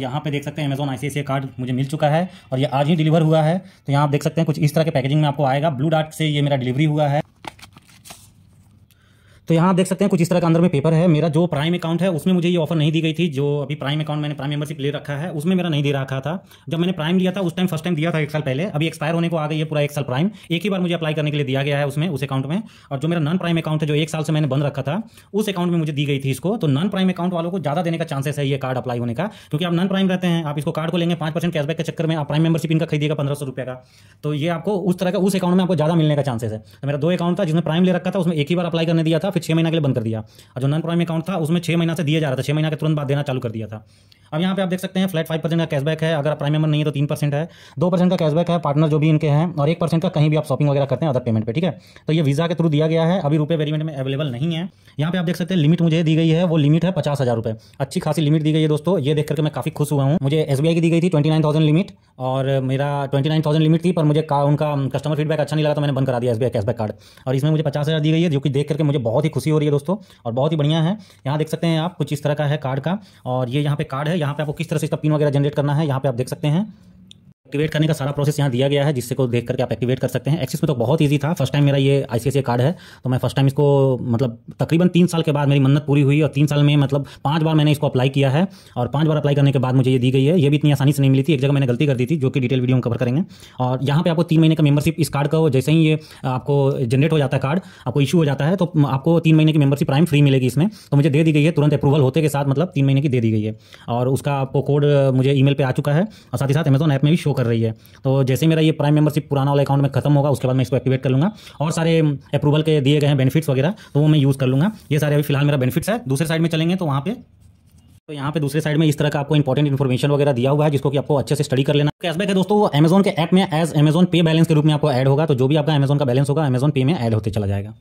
यहाँ पे देख सकते हैं अमेजोन आई कार्ड मुझे मिल चुका है और ये आज ही डिलीवर हुआ है तो यहाँ आप देख सकते हैं कुछ इस तरह के पैकेजिंग में आपको आएगा ब्लू डार्ट से ये मेरा डिलीवरी हुआ है तो यहाँ देख सकते हैं कुछ इस तरह का अंदर में पेपर है मेरा जो प्राइम अकाउंट है उसमें मुझे ये ऑफर नहीं दी गई थी जो अभी प्राइम अकाउंट मैंने प्राइम मेंबरशिप ले रखा है उसमें मेरा नहीं दे रखा था जब मैंने प्राइम लिया था उस टाइम फर्स्ट टाइम दिया था एक साल पहले अभी एक्सपायर होने को आ गई है पूरा एक साल प्राइम एक ही बार मुझे अप्लाई करने के लिए दिया गया है उसमें उस अकाउंट में और जो मेरा नॉन प्राइम अकाउंट है जो एक साल से मैंने बंद रखा था उस अकाउंट में मुझे दी गई थी इसको तो नॉन प्राइम अकाउंट वालों को ज़्यादा देने का चांसेस है ये कार्ड अप्लाई होने का क्योंकि आप नॉन प्राइम रहते हैं आप इसको कार्ड को लेंगे पाँच परसेंट कैशबैक के चक्कर में आप प्राइम मेंबरशिप इनका खरीदेगा पंद्रह सौ रुपये का तो ये आपको उस तरह का उस अकाउंट में आपको ज़्यादा मिलने का चांसेस है तो मेरा दो अकाउंट था जिसमें प्राइम ले रखा था उसमें एक ही बार अप्लाई करने दिया था फिर छः महीना के लिए बंद कर दिया और जो नॉन प्राइम अकाउंट था उसमें छः महीना से दिया जा रहा था छः महीना के तुरंत बाद देना चालू कर दिया था अब यहाँ पे आप देख सकते हैं फ्लैट फाइव परसेंट का कैशबैक है अगर आप प्राइम मेंबर नहीं है तो तीन परसेंट है दो परसेंट का कैशबैक है पार्टनर जो भी इनके हैं और एक परसेंट का कहीं भी आप शॉपिंग वगैरह करते हैं अदर पेमेंट पे ठीक है तो ये वीज़ा के थ्रू दिया गया है अभी रुपये वेरीमेंट में अवेलेबल नहीं है यहाँ पे आप देख सकते हैं लिमिट मुझे दी गई है वो लिमिट है पचास हज़ार रुपये अच्छी खासी लिमिट दी गई है दोस्तों ये देख करके मैं काफ़ी खुश हुआ हूँ मुझे एस की दी गई थी ट्वेंटी नाइन लिमिट और मेरा ट्वेंटी नाइन थाउजेंड लिमिट थी पर मुझे उनका कस्टमर फीडबैक अच्छा नहीं लगा तो मैंने बंद करा दिया एस कैशबैक कार्ड और इसमें मुझे पचास हज़ार दी गई है जो कि देख करके मुझे बहुत ही खुशी हो रही है दोस्तों और बहुत ही बढ़िया है यहाँ देख सकते हैं आप कुछ इस तरह का है कार्ड का और ये यहाँ पे कार्ड है यहाँ पे आपको किस तरह से इसका पिन वगैरह जनरेट करना है यहाँ पे आप देख सकते हैं एक्टिवेट करने का सारा प्रोसेस यहाँ दिया गया है जिससे को देख करके आप एक्टिवेट कर सकते हैं एक्सिस में तो बहुत ईजी था फर्स्ट टाइम मेरा ये आई कार्ड है तो मैं फर्स्ट टाइम इसको मतलब तकरीबन तीन साल के बाद मेरी मन्नत पूरी हुई और तीन साल में मतलब पाँच बार मैंने इसको अप्लाई किया है और पाँच बार अप्लाई करने के बाद मुझे ये दी गई है ये भी इतनी आसानी से नहीं मिली थी एक जगह मैंने गलती कर दी थी जो कि डिटेल वीडियो हम कवर करेंगे और यहाँ पे आपको तीन महीने का मेंबरशिप इस कार्ड का जैसे ही ये आपको जनरेट हो जाता है कार्ड आपको इशू हो जाता है तो आपको तीन महीने की मेंबरशिप प्राइम फ्री मिलेगी इसमें तो मुझे दे दी गई है तुरंत अप्रूवल होते के साथ मतलब तीन महीने की दे दी गई है और उसका आपको कोड मुझे ईमेल पे आ चुका है और साथ ही साथ अमेजोन ऐप में भी शो कर कर रही है तो जैसे मेरा ये प्राइम मेंबरशिप पुराना वाला अकाउंट में खत्म होगा उसके बाद मैं इसको एक्टिवेट कर लूँगा और सारे अप्रूवल के दिए गए हैं बेनिफिट्स वगैरह तो वो मैं यूज़ कर लूँगा ये सारे अभी फिलहाल मेरा बेनिफिट्स है दूसरे साइड में चलेंगे तो वहाँ पे तो यहाँ पे दूसरे साइड में इस तरह का आपको इंपॉर्टेंट इन्फॉर्मेशन वगैरह दिया हुआ है जिसको कि आपको अच्छे से स्टडी कर लेना कैशबैक है दोस्तों अमेजोन के ऐप में एज अमेजन पे बैलेंस के रूप में आपको ऐड होगा तो जो भी आपका अमेजन का बैलेंस होगा अमेजन पे में ऐड होते चला जाएगा